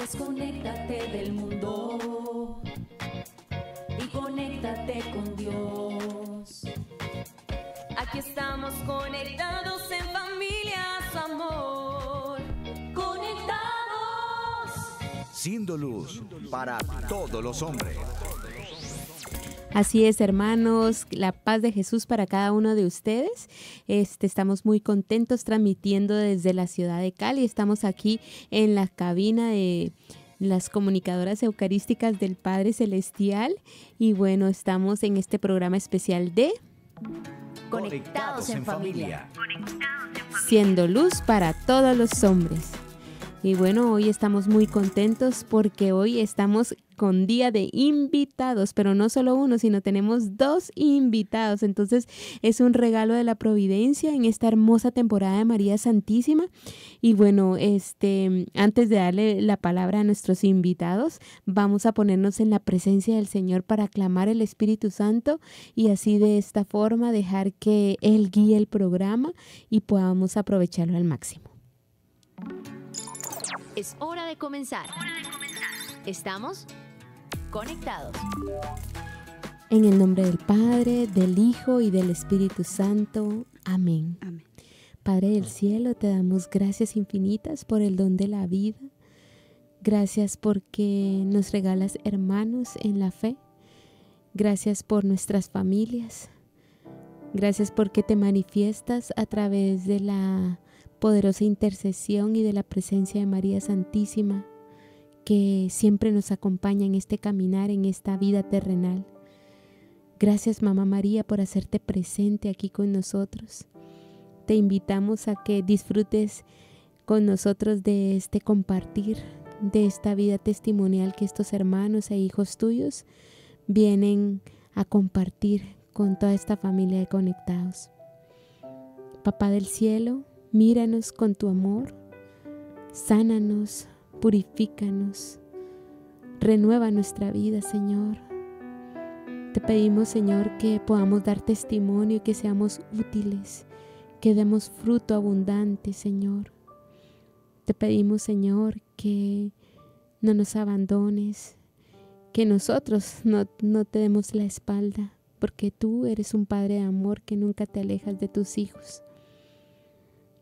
desconéctate del mundo y conéctate con Dios. Aquí estamos conectados en familia, su amor. Conectados. Siendo luz para todos los hombres. Así es, hermanos, la paz de Jesús para cada uno de ustedes. Este, estamos muy contentos transmitiendo desde la ciudad de Cali. Estamos aquí en la cabina de las comunicadoras eucarísticas del Padre Celestial y bueno, estamos en este programa especial de Conectados en familia. Siendo luz para todos los hombres. Y bueno, hoy estamos muy contentos porque hoy estamos con día de invitados, pero no solo uno, sino tenemos dos invitados. Entonces es un regalo de la providencia en esta hermosa temporada de María Santísima. Y bueno, este, antes de darle la palabra a nuestros invitados, vamos a ponernos en la presencia del Señor para aclamar el Espíritu Santo y así de esta forma dejar que Él guíe el programa y podamos aprovecharlo al máximo. Es hora de comenzar. Hora de Estamos conectados. En el nombre del Padre, del Hijo y del Espíritu Santo. Amén. Padre del Cielo, te damos gracias infinitas por el don de la vida. Gracias porque nos regalas hermanos en la fe. Gracias por nuestras familias. Gracias porque te manifiestas a través de la poderosa intercesión y de la presencia de María Santísima que siempre nos acompaña en este caminar, en esta vida terrenal. Gracias Mamá María por hacerte presente aquí con nosotros. Te invitamos a que disfrutes con nosotros de este compartir, de esta vida testimonial que estos hermanos e hijos tuyos vienen a compartir con toda esta familia de conectados. Papá del cielo, míranos con tu amor, sánanos, purifícanos, renueva nuestra vida, Señor. Te pedimos, Señor, que podamos dar testimonio y que seamos útiles, que demos fruto abundante, Señor. Te pedimos, Señor, que no nos abandones, que nosotros no, no te demos la espalda, porque tú eres un Padre de amor que nunca te alejas de tus hijos.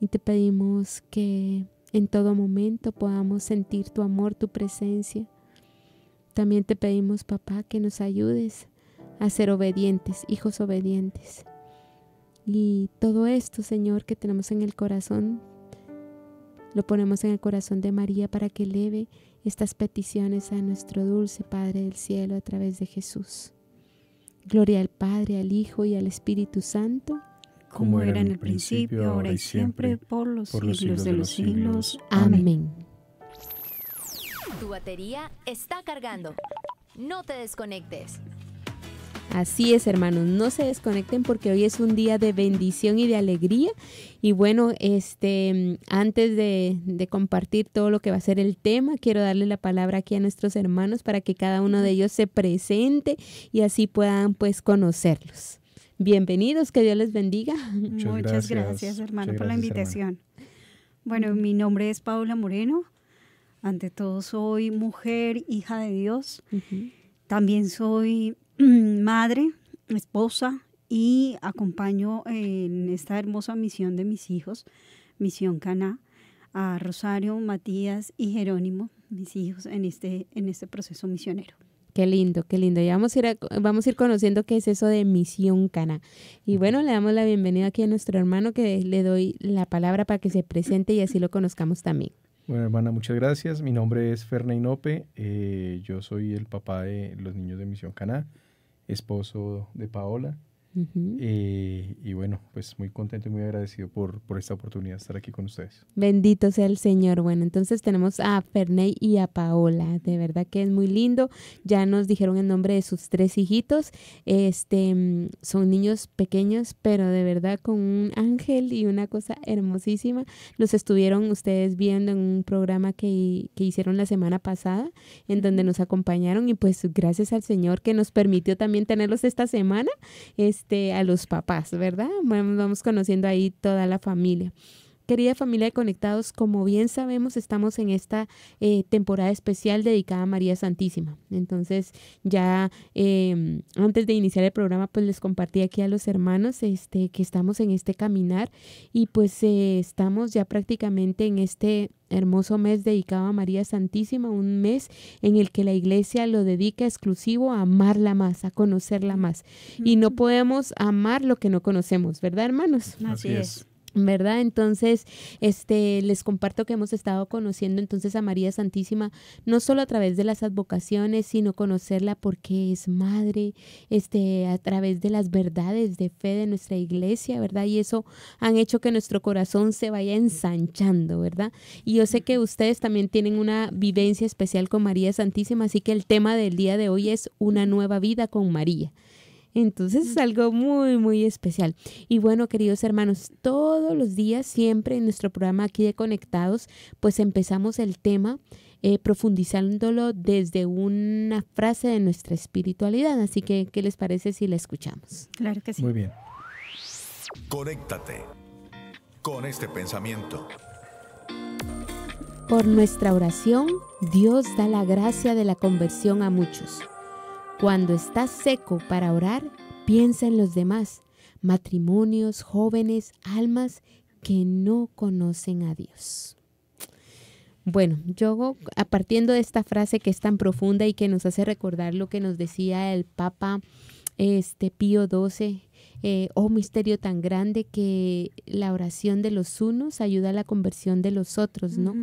Y te pedimos que en todo momento podamos sentir tu amor, tu presencia. También te pedimos, papá, que nos ayudes a ser obedientes, hijos obedientes. Y todo esto, Señor, que tenemos en el corazón, lo ponemos en el corazón de María para que eleve estas peticiones a nuestro dulce Padre del cielo a través de Jesús. Gloria al Padre, al Hijo y al Espíritu Santo como era en el principio, ahora y siempre, por los, siglos, de los siglos. Amén. Tu batería está cargando. No te desconectes. Así es, hermanos, no se desconecten porque hoy es un día de bendición y de alegría. Y bueno, este, antes de, de, compartir todo lo que va a ser el tema, quiero darle la palabra aquí a nuestros hermanos para que cada uno de ellos se presente y así puedan pues conocerlos. Bienvenidos, que Dios les bendiga. Muchas, gracias, hermano, por la invitación. Bueno, mi nombre es Paula Moreno. Ante todo soy mujer, hija de Dios. También soy mm, madre, esposa y acompaño en esta hermosa misión de mis hijos, Misión Caná, a Rosario, Matías y Jerónimo, mis hijos en este, en este proceso misionero. Qué lindo, qué lindo. Ya vamos a ir, vamos a ir conociendo qué es eso de Misión Cana. Y bueno, le damos la bienvenida aquí a nuestro hermano que le doy la palabra para que se presente y así lo conozcamos también. Bueno, hermana, muchas gracias. Mi nombre es Ferney Nope. Eh, yo soy el papá de los niños de Misión Cana, esposo de Paola y, bueno, pues muy contento y muy agradecido por, por, esta oportunidad de estar aquí con ustedes. Bendito sea el Señor. Bueno, entonces tenemos a Ferney y a Paola. De verdad que es muy lindo. Ya nos dijeron el nombre de sus tres hijitos. Este, son niños pequeños, pero de verdad con un ángel y una cosa hermosísima. Los estuvieron ustedes viendo en un programa que, que hicieron la semana pasada, en donde nos acompañaron y pues gracias al Señor que nos permitió también tenerlos esta semana. Este, este, a los papás, ¿verdad? Vamos conociendo ahí toda la familia. Querida familia de Conectados, como bien sabemos, estamos en esta eh, temporada especial dedicada a María Santísima. Entonces, ya em, antes de iniciar el programa, pues les compartí aquí a los hermanos este, que estamos en este caminar y pues eh, estamos ya prácticamente en este hermoso mes dedicado a María Santísima, un mes en el que la iglesia lo dedica exclusivo a amarla más, a conocerla más. Y no podemos amar lo que no conocemos, ¿verdad, hermanos? Así es. ¿verdad? Entonces, este, les comparto que hemos estado conociendo entonces a María Santísima, no solo a través de las advocaciones, sino conocerla porque es madre, este, a través de las verdades de fe de nuestra iglesia, ¿verdad? Y eso han hecho que nuestro corazón se vaya ensanchando, ¿verdad? Y yo sé que ustedes también tienen una vivencia especial con María Santísima, así que el tema del día de hoy es una nueva vida con María. Entonces es algo muy, muy especial. Y bueno, queridos hermanos, todos los días, siempre en nuestro programa aquí de Conectados, pues empezamos el tema eh, profundizándolo desde una frase de nuestra espiritualidad. Así que, ¿qué les parece si la escuchamos? Claro que sí. Muy bien. Conéctate con este pensamiento. Por nuestra oración, Dios da la gracia de la conversión a muchos. Cuando estás seco para orar, piensa en los demás, matrimonios, jóvenes, almas que no conocen a Dios. Bueno, yo a partiendo de esta frase que es tan profunda y que nos hace recordar lo que nos decía el Papa este Pío XII eh, oh misterio tan grande que la oración de los unos ayuda a la conversión de los otros, ¿no?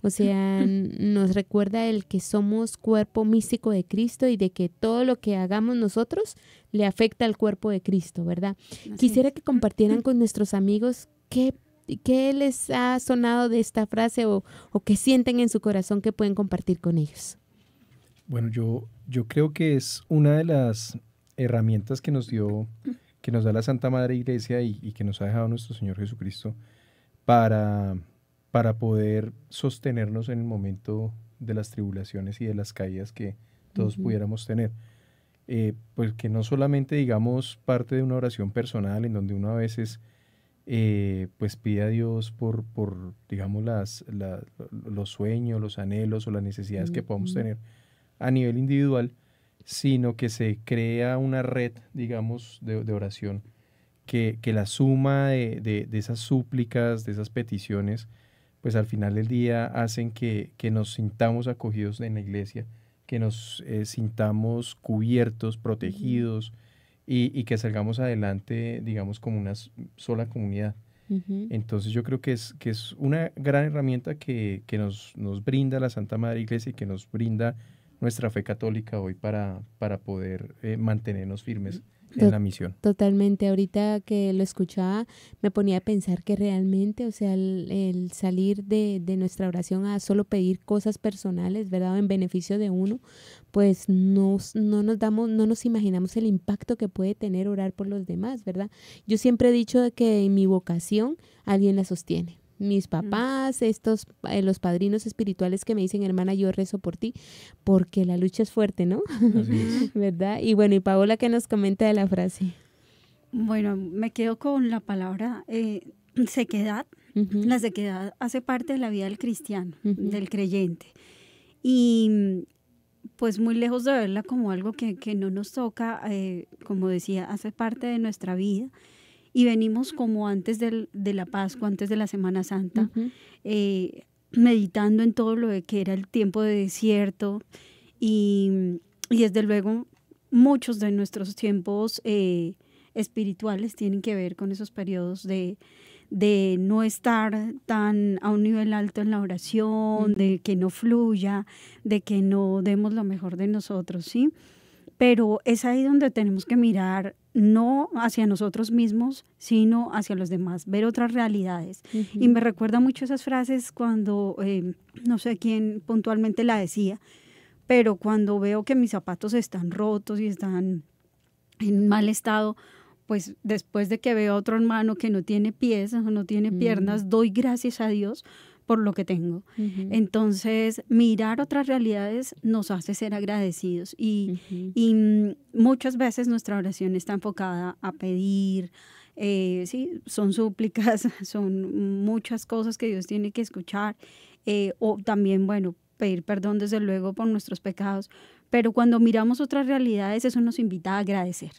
O sea, nos recuerda el que somos cuerpo místico de Cristo y de que todo lo que hagamos nosotros le afecta al cuerpo de Cristo, ¿verdad? Quisiera que compartieran con nuestros amigos qué, qué les ha sonado de esta frase o, o qué sienten en su corazón que pueden compartir con ellos. Bueno, yo, yo creo que es una de las herramientas que nos dio que nos da la Santa Madre Iglesia y, que nos ha dejado nuestro Señor Jesucristo para, para poder sostenernos en el momento de las tribulaciones y de las caídas que todos pudiéramos tener. Eh, pues que no solamente digamos parte de una oración personal en donde uno a veces eh, pues pide a Dios por, por digamos, las, los sueños, los anhelos o las necesidades que podamos tener a nivel individual, sino que se crea una red, digamos, de, oración, que, que, la suma de, de, esas súplicas, de esas peticiones, pues al final del día hacen que, nos sintamos acogidos en la iglesia, que nos eh, sintamos cubiertos, protegidos y, que salgamos adelante, digamos, como una sola comunidad. Entonces yo creo que es, que es una gran herramienta que, nos brinda la Santa Madre Iglesia y que nos brinda nuestra fe católica hoy para, para poder eh, mantenernos firmes en la misión. Totalmente, ahorita que lo escuchaba me ponía a pensar que realmente, o sea, el, salir de, nuestra oración a solo pedir cosas personales, ¿verdad? en beneficio de uno, pues no no nos damos, no nos imaginamos el impacto que puede tener orar por los demás, ¿verdad? Yo siempre he dicho que en mi vocación alguien la sostiene mis papás, estos, eh, los padrinos espirituales que me dicen, hermana, yo rezo por ti, porque la lucha es fuerte, ¿no? ¿Verdad? Y bueno, y Paola, ¿qué nos comenta de la frase? Bueno, me quedo con la palabra eh, sequedad. La sequedad hace parte de la vida del cristiano, del creyente. Y pues muy lejos de verla como algo que, que no nos toca, eh, como decía, hace parte de nuestra vida y venimos como antes del, de la Pascua, antes de la Semana Santa, eh, meditando en todo lo de que era el tiempo de desierto y, desde luego muchos de nuestros tiempos eh, espirituales tienen que ver con esos periodos de, no estar tan a un nivel alto en la oración, de que no fluya, de que no demos lo mejor de nosotros, ¿sí? pero es ahí donde tenemos que mirar no hacia nosotros mismos, sino hacia los demás, ver otras realidades. Y me recuerda mucho esas frases cuando, eh, no sé quién puntualmente la decía, pero cuando veo que mis zapatos están rotos y están en mal estado, pues después de que veo a otro hermano que no tiene pies, no tiene mm. piernas, doy gracias a Dios por lo que tengo. Entonces, mirar otras realidades nos hace ser agradecidos y, y mm, muchas veces nuestra oración está enfocada a pedir, eh, sí, son súplicas, son muchas cosas que Dios tiene que escuchar, eh, o también, bueno, pedir perdón desde luego por nuestros pecados, pero cuando miramos otras realidades, eso nos invita a agradecer.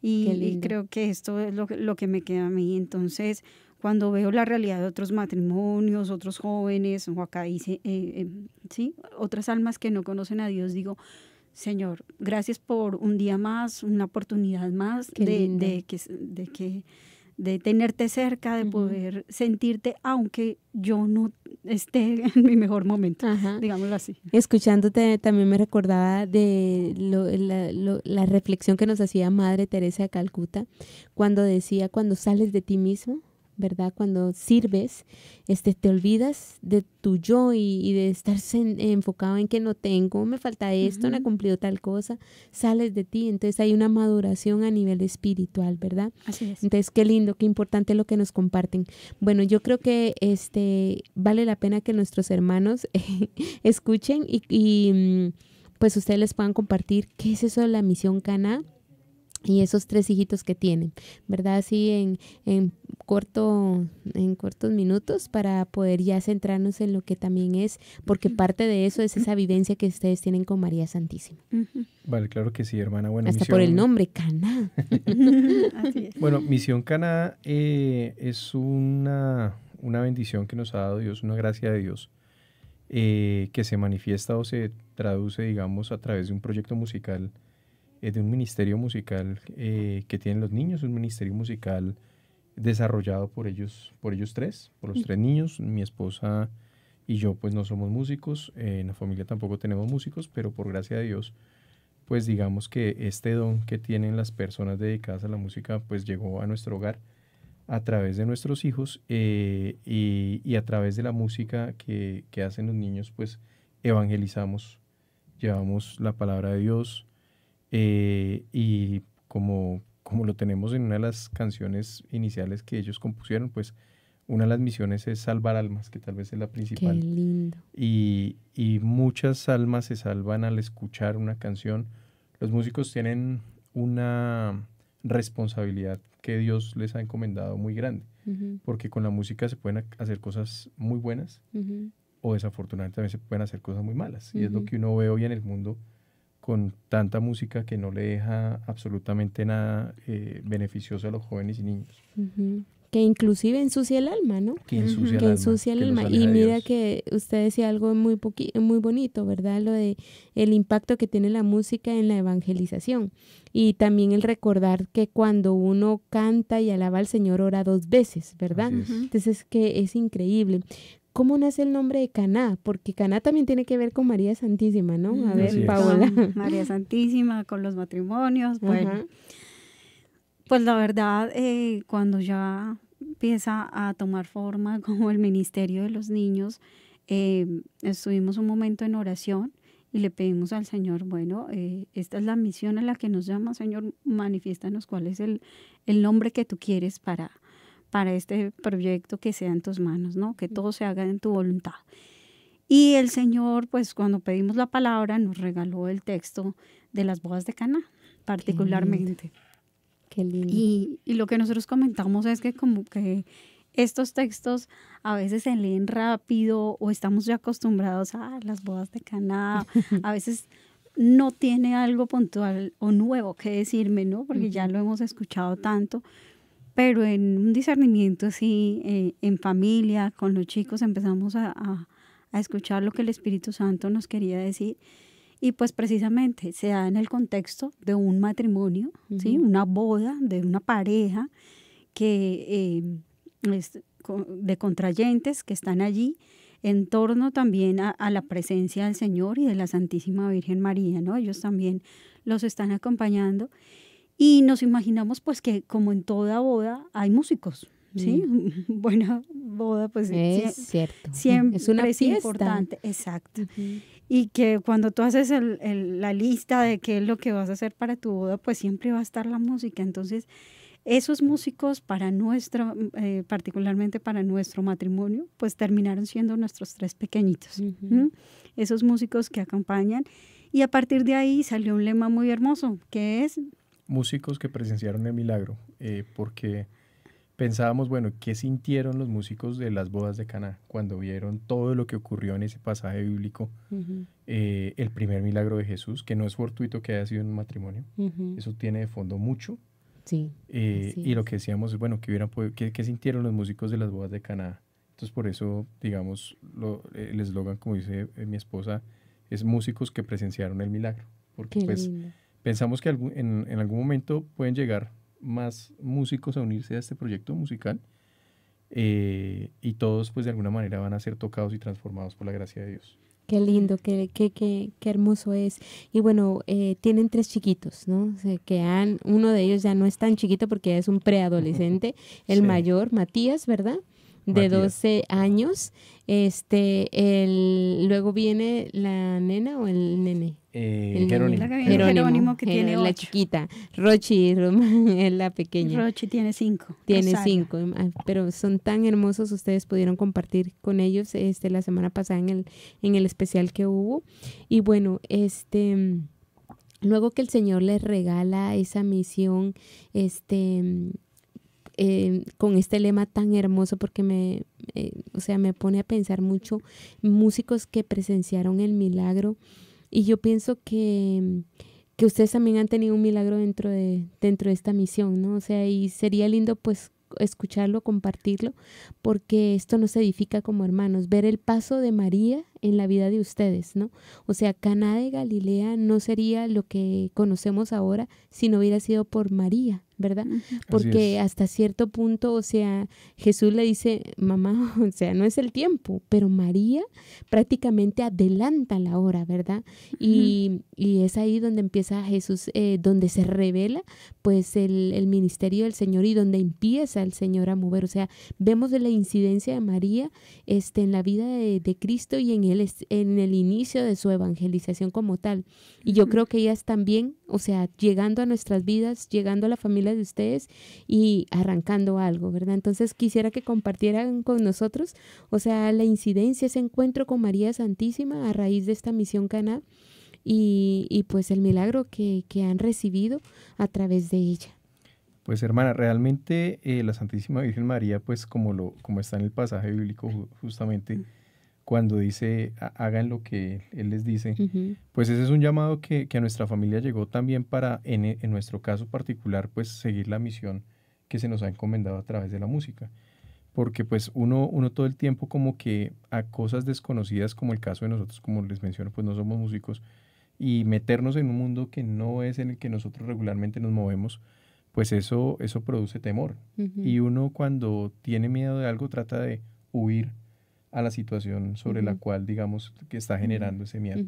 y, creo que esto es lo, lo que me queda a mí. Entonces, cuando veo la realidad de otros matrimonios, otros jóvenes, o acá dice, eh, eh, ¿sí? otras almas que no conocen a Dios, digo, Señor, gracias por un día más, una oportunidad más de, que, de, que, de tenerte cerca, de poder sentirte, aunque yo no esté en mi mejor momento, digámoslo así. Escuchándote también me recordaba de la, la reflexión que nos hacía Madre Teresa de Calcuta, cuando decía, cuando sales de ti mismo, ¿verdad? Cuando sirves, este, te olvidas de tu yo y, de estar enfocado en que no tengo, me falta esto, no he cumplido tal cosa, sales de ti, entonces hay una maduración a nivel espiritual, ¿verdad? Así es. Entonces, qué lindo, qué importante lo que nos comparten. Bueno, yo creo que este, vale la pena que nuestros hermanos escuchen y, y mm, pues ustedes les puedan compartir qué es eso de la misión Cana y esos tres hijitos que tienen, ¿verdad? Así en, corto, en cortos minutos para poder ya centrarnos en lo que también es, porque parte de eso es esa vivencia que ustedes tienen con María Santísima. Vale, claro que sí, hermana. Bueno, Hasta por el nombre, Cana. Bueno, Misión Cana eh, es una, una bendición que nos ha dado Dios, una gracia de Dios, eh, que se manifiesta o se traduce, digamos, a través de un proyecto musical eh, de un ministerio musical eh, que tienen los niños, un ministerio musical desarrollado por ellos, por ellos tres, por los mm. tres niños. Mi esposa y yo pues no somos músicos, eh, en la familia tampoco tenemos músicos, pero por gracia de Dios, pues digamos que este don que tienen las personas dedicadas a la música pues llegó a nuestro hogar a través de nuestros hijos y, a través de la música que hacen los niños pues evangelizamos, llevamos la palabra de Dios, eh, y como, como lo tenemos en una de las canciones iniciales que ellos compusieron, pues una de las misiones es salvar almas, que tal vez es la principal. Y, y muchas almas se salvan al escuchar una canción. Los músicos tienen una responsabilidad que Dios les ha encomendado muy grande, porque con la música se pueden hacer cosas muy buenas o desafortunadamente también se pueden hacer cosas muy malas. Y es lo que uno ve hoy en el mundo con tanta música que no le deja absolutamente nada eh, beneficioso a los jóvenes y niños. Que inclusive ensucia el alma, ¿no? Que ensucia, el alma. que ensucia el alma. Y mira que usted decía algo muy, muy bonito, ¿verdad? Lo de el impacto que tiene la música en la evangelización. Y también el recordar que cuando uno canta y alaba al Señor, ora dos veces, ¿verdad? Entonces, es que es increíble. ¿Cómo nace el nombre de Caná? Porque Caná también tiene que ver con María Santísima, ¿no? A ver, Paola. María Santísima, con los matrimonios. Bueno, pues, pues la verdad, eh, cuando ya empieza a tomar forma como el ministerio de los niños, eh, estuvimos un momento en oración y le pedimos al Señor, bueno, eh, esta es la misión a la que nos llama, Señor, manifiéstanos cuál es el, el nombre que tú quieres para, para este proyecto que sea en tus manos, ¿no? Que todo se haga en tu voluntad. Y el Señor, pues cuando pedimos la palabra, nos regaló el texto de las bodas de Cana, particularmente. Qué lindo. Y, lo que nosotros comentamos es que como que estos textos a veces se leen rápido o estamos ya acostumbrados a las bodas de Cana, a veces no tiene algo puntual o nuevo que decirme, ¿no? Porque ya lo hemos escuchado tanto, pero en un discernimiento así, eh, en familia, con los chicos, empezamos a, escuchar lo que el Espíritu Santo nos quería decir. Y pues precisamente se da en el contexto de un matrimonio, ¿sí? una boda de una pareja que, eh, de contrayentes que están allí en torno también a, la presencia del Señor y de la Santísima Virgen María, ¿no? Ellos también los están acompañando. Y nos imaginamos pues que como en toda boda hay músicos, ¿sí? Mm. Buena boda pues es cierto. siempre es, una es importante, exacto. Y que cuando tú haces el, la lista de qué es lo que vas a hacer para tu boda, pues siempre va a estar la música. Entonces, esos músicos para nuestro, eh, particularmente para nuestro matrimonio, pues terminaron siendo nuestros tres pequeñitos. Esos músicos que acompañan. Y a partir de ahí salió un lema muy hermoso, que es músicos que presenciaron el milagro, eh, porque pensábamos, bueno, ¿qué sintieron los músicos de las bodas de Caná cuando vieron todo lo que ocurrió en ese pasaje bíblico? Eh, el primer milagro de Jesús, que no es fortuito que haya sido un matrimonio, eso tiene de fondo mucho. Sí. Eh, y lo que decíamos es, bueno, ¿qué, hubieran qué, sintieron los músicos de las bodas de Caná? Entonces, por eso, digamos, lo, el eslogan, como dice mi esposa, es músicos que presenciaron el milagro. Porque, pues, Pensamos que en, algún momento pueden llegar más músicos a unirse a este proyecto musical eh, y todos pues de alguna manera van a ser tocados y transformados por la gracia de Dios. Qué lindo, qué, qué, qué, qué hermoso es. Y bueno, eh, tienen tres chiquitos, ¿no? que han uno de ellos ya no es tan chiquito porque es un preadolescente, el mayor, Matías, ¿verdad? de 12 años. Este, el, luego viene la nena o el nene. Eh, el Jerónimo. que eh, tiene La chiquita. Rochi la pequeña. Rochi tiene cinco. Tiene cinco. Em, ah, pero son tan hermosos. Ustedes pudieron compartir con ellos este, la semana pasada en el, en el especial que hubo. Y bueno, este luego que el Señor les regala esa misión, este, eh, con este lema tan hermoso porque me, eh, o sea, me pone a pensar mucho músicos que presenciaron el milagro y yo pienso que, que ustedes también han tenido un milagro dentro de, dentro de esta misión, ¿no? O sea, y sería lindo pues escucharlo, compartirlo, porque esto nos edifica como hermanos, ver el paso de María en la vida de ustedes, ¿no? O sea, Cana de Galilea no sería lo que conocemos ahora si no hubiera sido por María, ¿verdad? Porque hasta cierto punto, o sea, Jesús le dice, mamá, o sea, no es el tiempo, pero María prácticamente adelanta la hora, ¿verdad? Y, es ahí donde empieza Jesús, eh, donde se revela pues el, ministerio del Señor y donde empieza el Señor a mover, o sea, vemos la incidencia de María este, en la vida de, de Cristo y en el en el inicio de su evangelización como tal. Y yo creo que ellas también, o sea, llegando a nuestras vidas, llegando a la familia de ustedes y arrancando algo, ¿verdad? Entonces quisiera que compartieran con nosotros, o sea, la incidencia, ese encuentro con María Santísima a raíz de esta misión canal, y, pues el milagro que, han recibido a través de ella. Pues hermana, realmente eh, la Santísima Virgen María, pues como, lo, como está en el pasaje bíblico justamente, mm cuando dice hagan lo que Él les dice, pues ese es un llamado que, a nuestra familia llegó también para, en, nuestro caso particular, pues seguir la misión que se nos ha encomendado a través de la música. Porque pues uno, uno todo el tiempo como que a cosas desconocidas, como el caso de nosotros, como les menciono, pues no somos músicos, y meternos en un mundo que no es en el que nosotros regularmente nos movemos, pues eso, eso produce temor. Y uno cuando tiene miedo de algo trata de huir a la situación sobre la cual, digamos, que está generando ese miedo.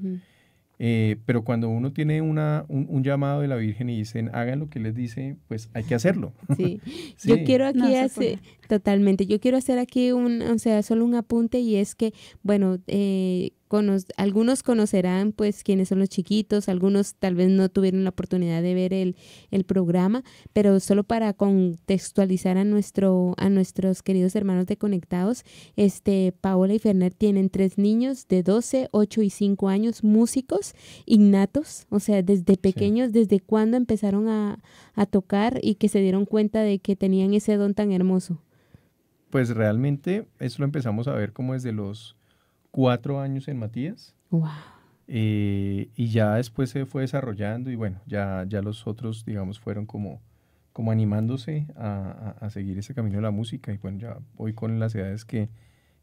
Eh, pero cuando uno tiene una, un, llamado de la Virgen y dicen hagan lo que les dice, pues hay que hacerlo. Sí, yo quiero aquí hacer, totalmente, yo quiero hacer aquí un, o sea, solo un apunte y es que, bueno, eh, algunos conocerán pues quiénes son los chiquitos, algunos tal vez no tuvieron la oportunidad de ver el, programa, pero solo para contextualizar a, nuestro, a nuestros queridos hermanos de Conectados, este, Paola y Ferner tienen tres niños de 12, 8 y 5 años músicos innatos, o sea, desde pequeños, desde cuándo empezaron a, tocar y que se dieron cuenta de que tenían ese don tan hermoso. Pues realmente eso lo empezamos a ver como desde los cuatro años en Matías. Eh, y ya después se fue desarrollando y bueno, ya, ya los otros, digamos, fueron como, como animándose a, seguir ese camino de la música. Y bueno, ya voy con las edades que,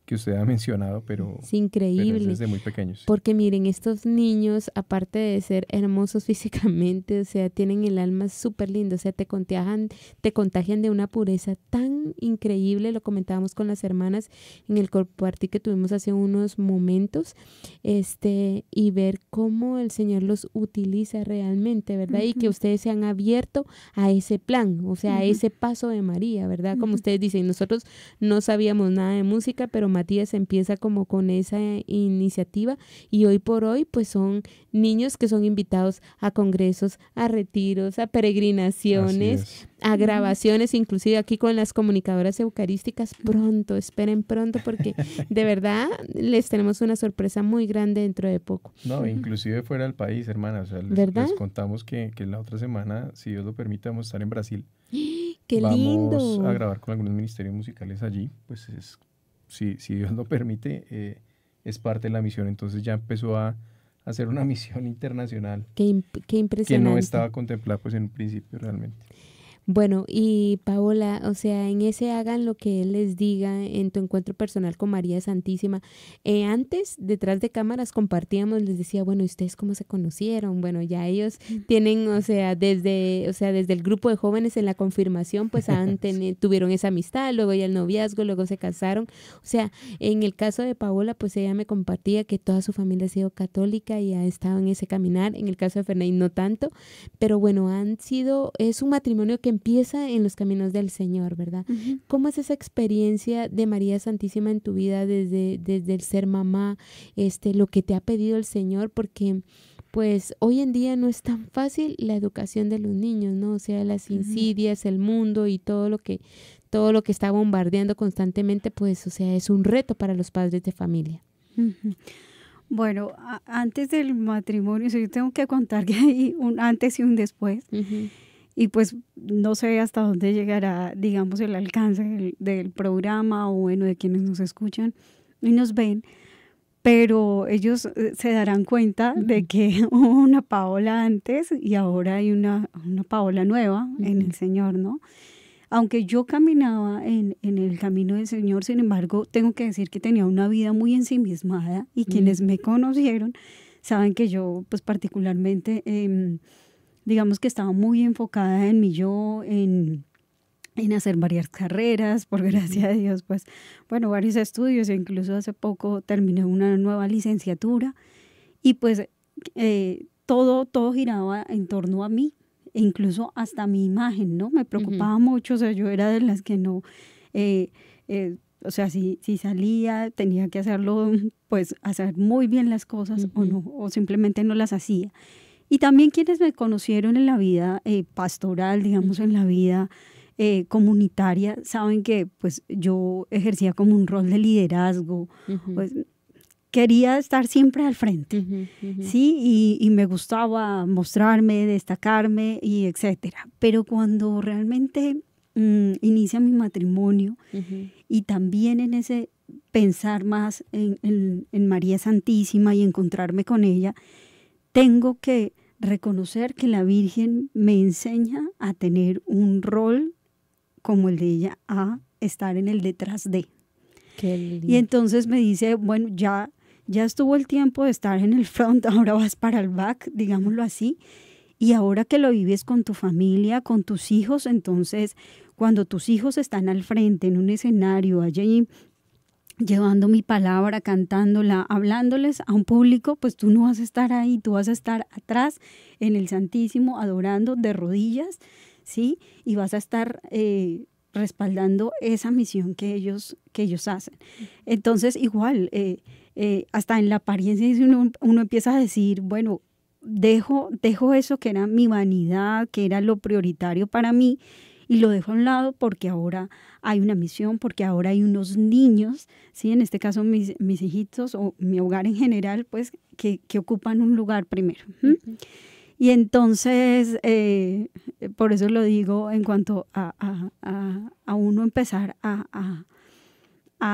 que usted ha mencionado, pero es increíble. desde muy pequeños. Porque miren, estos niños, aparte de ser hermosos físicamente, o sea, tienen el alma súper lindo, o sea, te contagian, te contagian de una pureza tan increíble, lo comentábamos con las hermanas en el compartir que tuvimos hace unos momentos, este, y ver cómo el Señor los utiliza realmente, ¿verdad? Y que ustedes se han abierto a ese plan, o sea, a ese paso de María, ¿verdad? Como ustedes dicen, nosotros no sabíamos nada de música, pero Matías empieza como con esa iniciativa y hoy por hoy pues son niños que son invitados a congresos, a retiros, a peregrinaciones, a grabaciones, inclusive aquí con las comunicadoras eucarísticas. Pronto, esperen pronto porque de verdad les tenemos una sorpresa muy grande dentro de poco. No, inclusive fuera del país, hermanas, les, contamos que, que la otra semana, si Dios lo permite, vamos a estar en Brasil. ¡Qué lindo! Vamos a grabar con algunos ministerios musicales allí, pues es si, si Dios lo permite, eh, es parte de la misión. Entonces ya empezó a hacer una misión internacional. Qué, Que no estaba contemplada pues en un principio realmente. Bueno, y Paola, o sea, en ese hagan lo que Él les diga, en tu encuentro personal con María Santísima, eh, antes, detrás de cámaras, compartíamos, les decía, bueno, ustedes cómo se conocieron? Bueno, ya ellos tienen, o sea, desde, o sea, desde el grupo de jóvenes en la confirmación, pues antes tuvieron esa amistad, luego ya el noviazgo, luego se casaron. O sea, en el caso de Paola, pues ella me compartía que toda su familia ha sido católica y ha estado en ese caminar. En el caso de Fernández, no tanto. Pero bueno, han sido, es un matrimonio que empieza en los caminos del Señor, ¿verdad? ¿Cómo es esa experiencia de María Santísima en tu vida desde, desde el ser mamá, este, lo que te ha pedido el Señor? Porque pues hoy en día no es tan fácil la educación de los niños, ¿no? O sea, las insidias, el mundo y todo lo que todo lo que está bombardeando constantemente, pues o sea, es un reto para los padres de familia. Bueno, antes del matrimonio, yo tengo que contar que hay un antes y un después y pues no sé hasta dónde llegará, digamos, el alcance del, programa o bueno, de quienes nos escuchan y nos ven, pero ellos eh, se darán cuenta de que hubo una Paola antes y ahora hay una, una Paola nueva en el Señor, ¿no? Aunque yo caminaba en, en, el camino del Señor, sin embargo, tengo que decir que tenía una vida muy ensimismada y quienes me conocieron saben que yo, pues particularmente... Eh, digamos que estaba muy enfocada en mi yo, en, en hacer varias carreras, por gracia a Dios, pues bueno, varios estudios, e incluso hace poco terminé una nueva licenciatura y pues eh, todo, todo giraba en torno a mí, e incluso hasta mi imagen, ¿no? Me preocupaba mucho, o sea, yo era de las que no, eh, eh, o sea, si, si salía tenía que hacerlo, pues hacer muy bien las cosas o no, o simplemente no las hacía. Y también quienes me conocieron en la vida eh, pastoral, digamos, en la vida eh, comunitaria, saben que pues yo ejercía como un rol de liderazgo. Pues, quería estar siempre al frente, ¿sí? Y, me gustaba mostrarme, destacarme y etcétera. Pero cuando realmente mm, inicia mi matrimonio y también en ese pensar más en, María Santísima y encontrarme con ella, tengo que reconocer que la Virgen me enseña a tener un rol como el de ella, a estar en el detrás de. Y entonces me dice, bueno, ya, ya estuvo el tiempo de estar en el front, ahora vas para el back, digámoslo así. Y ahora que lo vives con tu familia, con tus hijos, entonces cuando tus hijos están al frente en un escenario, allí llevando mi palabra, cantándola, hablándoles a un público, pues tú no vas a estar ahí, tú vas a estar atrás en el Santísimo, adorando de rodillas, ¿sí? Y vas a estar eh, respaldando esa misión que ellos, que ellos hacen. Entonces, igual, eh, eh, hasta en la apariencia uno, uno empieza a decir, bueno, dejo, dejo eso que era mi vanidad, que era lo prioritario para mí, y lo dejo a un lado porque ahora hay una misión, porque ahora hay unos niños, ¿sí? en este caso mis, mis hijitos o mi hogar en general, pues que, que ocupan un lugar primero. Y entonces, eh, por eso lo digo en cuanto a, a, a, uno empezar a,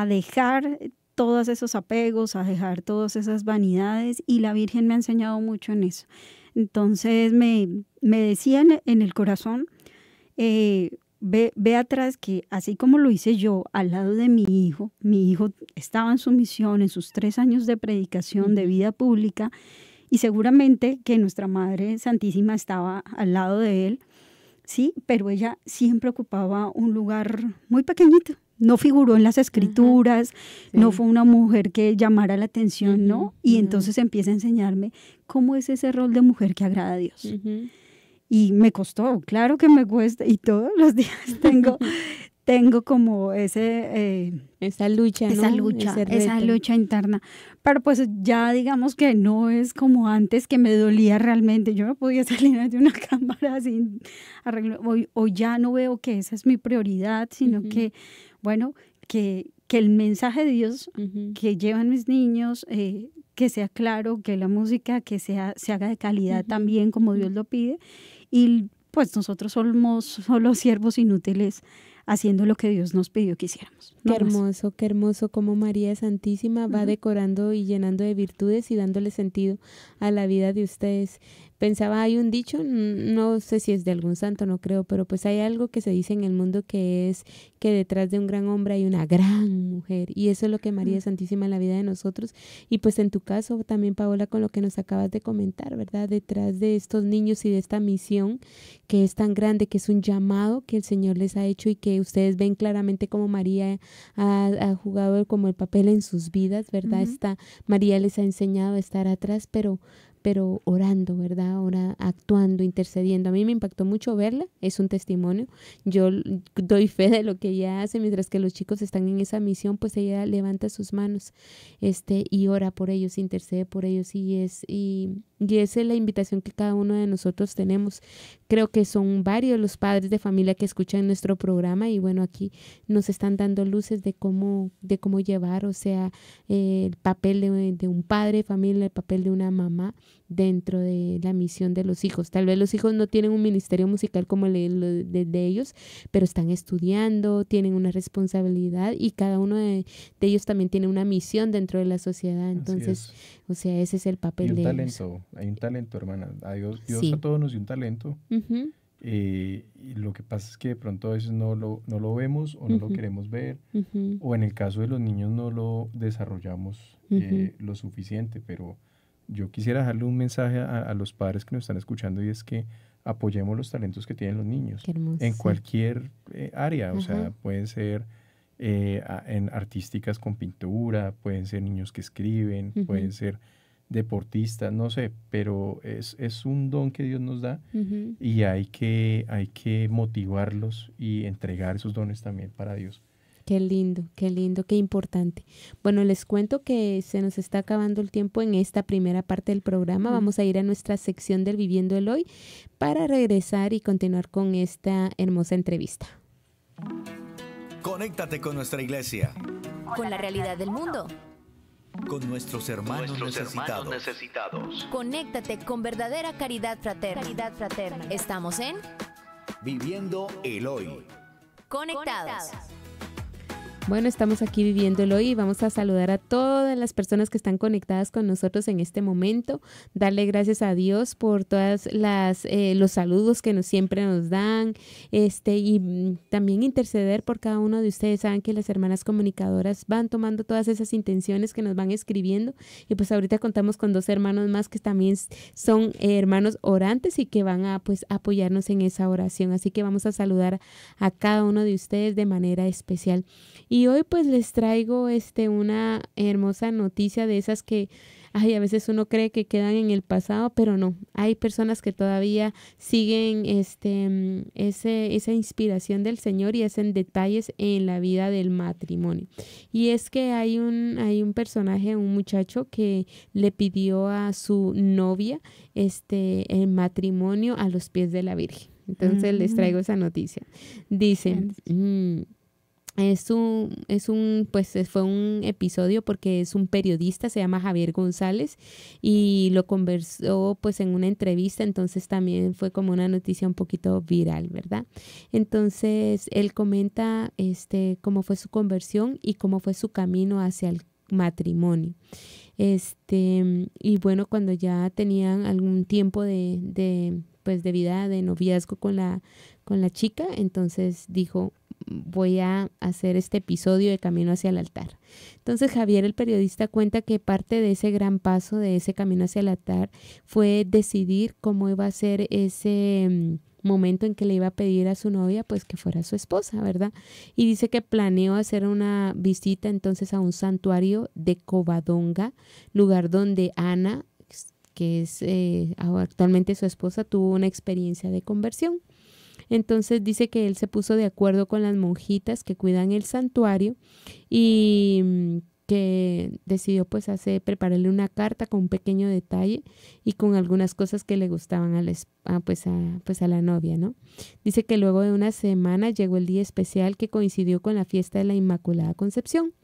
dejar todos esos apegos, a dejar todas esas vanidades, y la Virgen me ha enseñado mucho en eso. Entonces me, me decían en el corazón, eh, ve, atrás que así como lo hice yo al lado de mi hijo, mi hijo estaba en su misión, en sus tres años de predicación, de vida pública, y seguramente que nuestra Madre Santísima estaba al lado de él, sí, pero ella siempre ocupaba un lugar muy pequeñito, no figuró en las escrituras, no fue una mujer que llamara la atención, ¿no? Y entonces empieza a enseñarme cómo es ese rol de mujer que agrada a Dios y me costó, claro que me cuesta y todos los días tengo tengo como ese eh, esa lucha, esa lucha, esa lucha interna. Pero pues ya digamos que no es como antes que me dolía realmente. Yo no podía salir de una cámara sin arreglo o, ya no veo que esa es mi prioridad, sino que bueno que que el mensaje de Dios que llevan mis niños eh, que sea claro, que la música que sea, se haga de calidad también como Dios lo pide y pues nosotros somos solo siervos inútiles haciendo lo que Dios nos pidió que hiciéramos. qué hermoso, qué hermoso como María Santísima va decorando y llenando de virtudes y dándole sentido a la vida de ustedes pensaba, hay un dicho, no sé si es de algún santo, no creo, pero pues hay algo que se dice en el mundo que es que detrás de un gran hombre hay una gran mujer. Y eso es lo que María Santísima en la vida de nosotros. Y pues en tu caso también, Paola, con lo que nos acabas de comentar, ¿verdad? Detrás de estos niños y de esta misión que es tan grande, que es un llamado que el Señor les ha hecho y que ustedes ven claramente como María ha, jugado como el papel en sus vidas, ¿verdad? María les ha enseñado a estar atrás, pero pero orando, ¿verdad? Ahora actuando, intercediendo. A mí me impactó mucho verla, es un testimonio. Yo doy fe de lo que ella hace, mientras que los chicos están en esa misión, pues ella levanta sus manos este, y ora por ellos, intercede por ellos y es... Y, y esa es la invitación que cada uno de nosotros tenemos. Creo que son varios los padres de familia que escuchan nuestro programa y bueno, aquí nos están dando luces de cómo, de cómo llevar, o sea, el papel de, un padre de familia, el papel de una mamá dentro de la misión de los hijos. Tal vez los hijos no tienen un ministerio musical como el de ellos, pero están estudiando, tienen una responsabilidad y cada uno de, ellos también tiene una misión dentro de la sociedad. Entonces, o sea, ese es el papel un talento, Hay un talento, hermana. Dios, a todos nos dio un talento. Eh, lo que pasa es que de pronto a veces no lo, no lo vemos o no lo queremos ver. O en el caso de los niños no lo desarrollamos eh, lo suficiente. Pero yo quisiera dejarle un mensaje a, los padres que nos están escuchando y es que apoyemos los talentos que tienen los niños. en cualquier eh, área. O sea, pueden ser eh, en artísticas con pintura, pueden ser niños que escriben, pueden ser deportistas, no sé, pero es, es, un don que Dios nos da y hay que, hay que motivarlos y entregar esos dones también para Dios. Qué lindo, qué lindo, qué importante. Bueno, les cuento que se nos está acabando el tiempo en esta primera parte del programa. Vamos a ir a nuestra sección del Viviendo el Hoy para regresar y continuar con esta hermosa entrevista. Conéctate con nuestra iglesia. Con la realidad del mundo. Con nuestros hermanos, necesitados. necesitados. Conéctate con verdadera caridad fraterna. fraterna. Estamos en Viviendo el Hoy. Conectados. Bueno, estamos aquí viviéndolo y vamos a saludar a todas las personas que están conectadas con nosotros en este momento. Darle gracias a Dios por todas las eh, los saludos que nos siempre nos dan, este y mm, también interceder por cada uno de ustedes. Saben que las hermanas comunicadoras van tomando todas esas intenciones que nos van escribiendo y pues ahorita contamos con dos hermanos más que también son hermanos orantes y que van a pues apoyarnos en esa oración. Así que vamos a saludar a cada uno de ustedes de manera especial. Y hoy pues les traigo este una hermosa noticia de esas que ay, a veces uno cree que quedan en el pasado, pero no. Hay personas que todavía siguen este, ese, esa inspiración del Señor y hacen detalles en la vida del matrimonio. Y es que hay un, hay un personaje, un muchacho que le pidió a su novia este, el matrimonio a los pies de la Virgen. Entonces les mm. traigo esa noticia. dicen es un, es un, pues fue un episodio porque es un periodista, se llama Javier González y lo conversó pues en una entrevista, entonces también fue como una noticia un poquito viral, ¿verdad? Entonces él comenta este, cómo fue su conversión y cómo fue su camino hacia el matrimonio. Este, y bueno, cuando ya tenían algún tiempo de, de pues de vida de noviazgo con la con la chica, entonces dijo, voy a hacer este episodio de Camino hacia el altar. Entonces Javier el periodista cuenta que parte de ese gran paso, de ese camino hacia el altar, fue decidir cómo iba a ser ese mm, momento en que le iba a pedir a su novia pues que fuera su esposa, ¿verdad? Y dice que planeó hacer una visita entonces a un santuario de Covadonga, lugar donde Ana que es eh, actualmente su esposa, tuvo una experiencia de conversión. Entonces dice que él se puso de acuerdo con las monjitas que cuidan el santuario y mm, que decidió pues hacer, prepararle una carta con un pequeño detalle y con algunas cosas que le gustaban a la, pues, a, pues a la novia, ¿no? Dice que luego de una semana llegó el día especial que coincidió con la fiesta de la Inmaculada Concepción.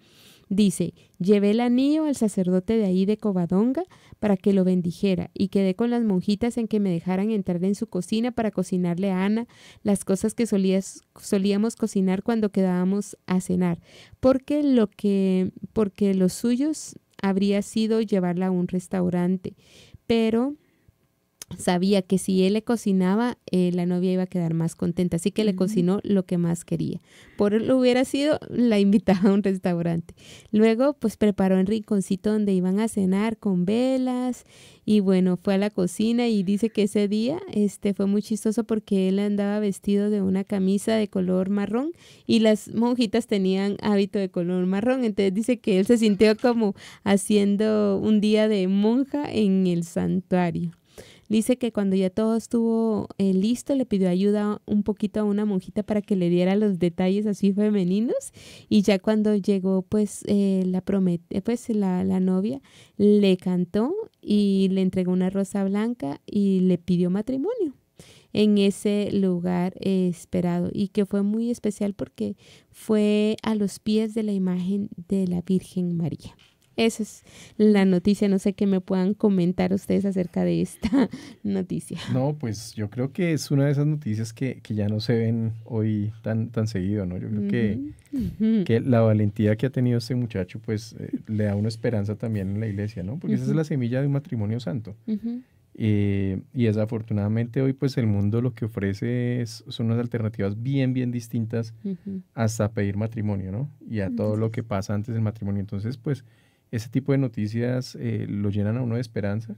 Dice, llevé el anillo al sacerdote de ahí de Covadonga para que lo bendijera y quedé con las monjitas en que me dejaran entrar en su cocina para cocinarle a Ana las cosas que solíamos cocinar cuando quedábamos a cenar, porque lo que, porque los suyos habría sido llevarla a un restaurante, pero sabía que si él le cocinaba, eh, la novia iba a quedar más contenta. Así que le cocinó lo que más quería. Por lo hubiera sido, la invitada a un restaurante. Luego, pues preparó un rinconcito donde iban a cenar con velas. Y bueno, fue a la cocina y dice que ese día este, fue muy chistoso porque él andaba vestido de una camisa de color marrón y las monjitas tenían hábito de color marrón. Entonces dice que él se sintió como haciendo un día de monja en el santuario. Dice que cuando ya todo estuvo eh, listo, le pidió ayuda un poquito a una monjita para que le diera los detalles así femeninos. Y ya cuando llegó, pues, eh, la, promete, eh, pues, la, novia le cantó y le entregó una rosa blanca y le pidió matrimonio en ese lugar esperado y que fue muy especial porque fue a los pies de la imagen de la Virgen María. Esa es la noticia. No sé qué me puedan comentar ustedes acerca de esta noticia. No, pues yo creo que es una de esas noticias que, que ya no se ven hoy tan, tan seguido, ¿no? Yo creo que, que la valentía que ha tenido este muchacho, pues eh, le da una esperanza también en la iglesia, ¿no? Porque esa es la semilla de un matrimonio santo. Eh, y desafortunadamente hoy pues el mundo lo que ofrece son unas alternativas bien, bien distintas hasta pedir matrimonio, ¿no? Y a todo lo que pasa antes del matrimonio. Entonces pues ese tipo de noticias eh, lo llenan a uno de esperanza,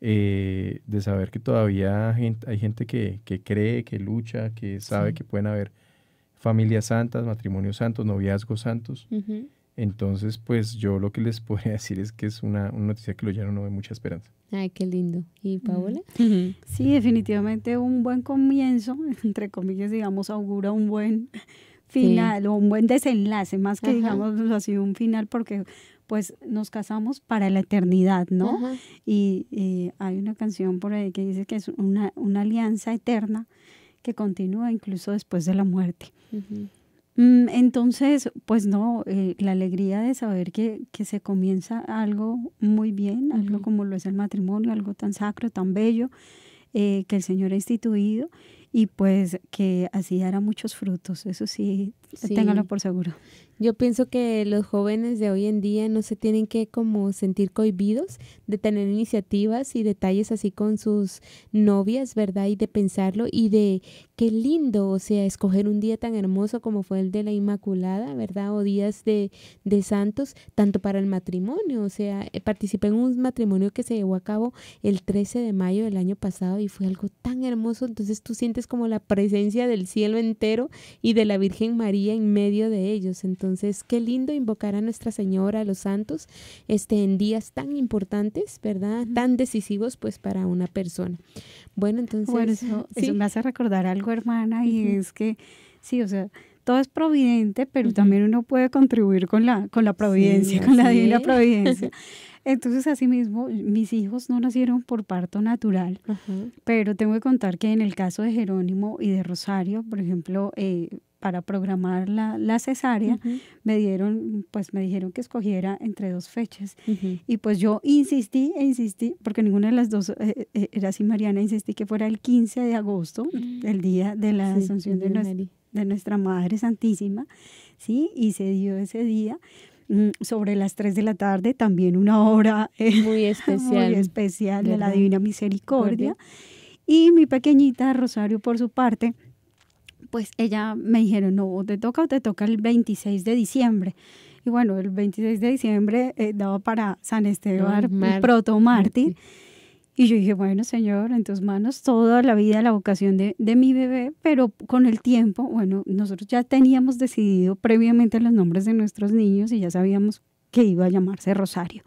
eh, de saber que todavía hay gente que, cree, que lucha, que sabe que pueden haber familias santas, matrimonios santos, noviazgos santos. Entonces, pues yo lo que les podría decir es que es una, noticia que lo llena uno de mucha esperanza. Ay, qué lindo. ¿Y Paola? Sí, definitivamente un buen comienzo, entre comillas, digamos, augura un buen final o un buen desenlace, más que digamos, ha sido un final porque pues nos casamos para la eternidad, ¿no? y, eh, hay una canción por ahí que dice que es una, una alianza eterna que continúa incluso después de la muerte. Mm, entonces, pues no, eh, la alegría de saber que, se comienza algo muy bien, algo como lo es el matrimonio, algo tan sacro, tan bello, eh, que el Señor ha instituido y pues que así dará muchos frutos, eso sí, sí. por seguro. Yo pienso que los jóvenes de hoy en día no se tienen que como sentir cohibidos de tener iniciativas y detalles así con sus novias, ¿verdad? Y de pensarlo y de qué lindo, o sea, escoger un día tan hermoso como fue el de la Inmaculada, ¿verdad? O días de, de santos, tanto para el matrimonio, o sea, eh, participé en un matrimonio que se llevó a cabo el 13 de mayo del año pasado y fue algo tan hermoso, entonces tú sientes como la presencia del cielo entero y de la Virgen María en medio de ellos. Entonces, entonces, qué lindo invocar a Nuestra Señora, a los santos, este, en días tan importantes, ¿verdad? Tan decisivos, pues, para una persona. Bueno, entonces... eso, me hace recordar algo, hermana, y es que, sí, o sea, todo es providente, pero también uno puede contribuir con la, con la providencia, con la divina providencia. Entonces, asimismo, mis hijos no nacieron por parto natural, pero tengo que contar que en el caso de Jerónimo y de Rosario, por ejemplo, eh, para programar la, cesárea, me dieron, pues me dijeron que escogiera entre dos fechas. Y pues yo insistí e insistí, porque ninguna de las dos eh, eh, era así, Mariana, insistí que fuera el 15 de agosto, mm. el día de la Asunción de, nuestra, Madre Santísima, ¿sí? Y se dio ese día. Mm, sobre las 3 de la tarde, también una hora eh, muy especial, de la Divina Misericordia. Y mi pequeñita Rosario, por su parte, pues ella me dijeron, no, te toca o te toca el 26 de diciembre. Y bueno, el 26 de diciembre eh, daba para San Esteban, proto mártir. Y yo dije, bueno, Señor, en tus manos toda la vida, la vocación de, mi bebé, pero con el tiempo, bueno, nosotros ya teníamos decidido previamente los nombres de nuestros niños y ya sabíamos que iba a llamarse Rosario.